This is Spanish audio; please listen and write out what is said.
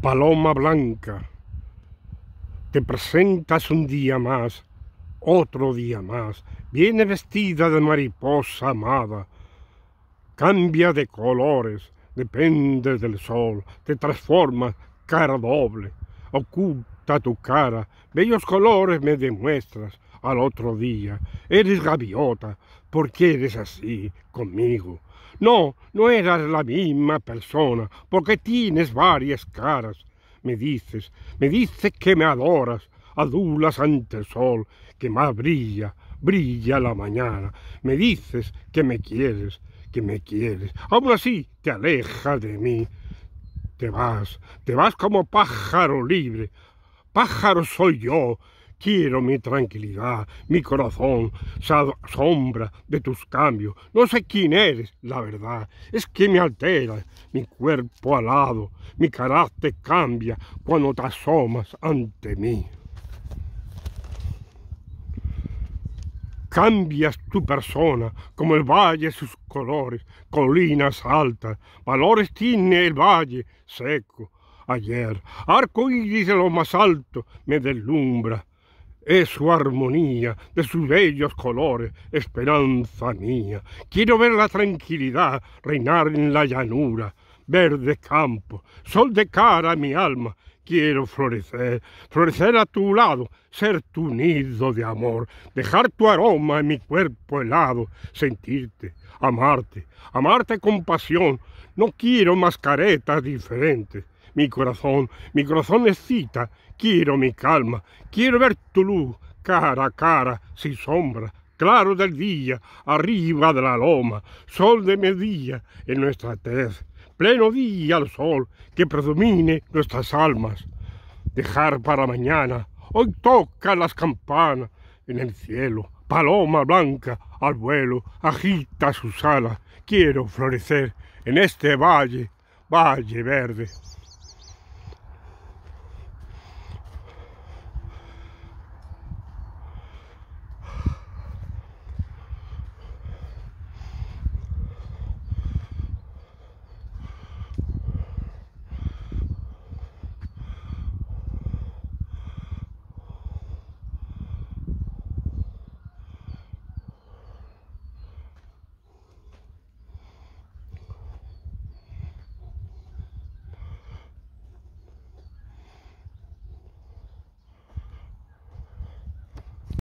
Paloma Blanca, te presentas un día más, otro día más, viene vestida de mariposa amada, cambia de colores, depende del sol, te transforma cara doble, oculta tu cara, bellos colores me demuestras al otro día, eres gaviota, ¿por qué eres así conmigo? No, no eras la misma persona, porque tienes varias caras. Me dices, me dices que me adoras, adulas ante el sol, que más brilla, brilla la mañana. Me dices que me quieres, que me quieres. Aún así, te alejas de mí. Te vas, te vas como pájaro libre. Pájaro soy yo, Quiero mi tranquilidad, mi corazón, sombra de tus cambios. No sé quién eres, la verdad. Es que me altera, mi cuerpo alado, mi carácter cambia cuando te asomas ante mí. cambias tu persona como el valle sus colores, colinas altas, valores tiene el valle seco. Ayer, arco iris de lo más alto me deslumbra, es su armonía, de sus bellos colores, esperanza mía. Quiero ver la tranquilidad reinar en la llanura, verde campo, sol de cara a mi alma. Quiero florecer, florecer a tu lado, ser tu nido de amor, dejar tu aroma en mi cuerpo helado, sentirte, amarte, amarte con pasión. No quiero mascaretas diferentes mi corazón, mi corazón excita, quiero mi calma, quiero ver tu luz, cara a cara, sin sombra, claro del día, arriba de la loma, sol de medía en nuestra tez, pleno día al sol que predomine nuestras almas. Dejar para mañana, hoy toca las campanas en el cielo, paloma blanca al vuelo agita sus alas, quiero florecer en este valle, valle verde.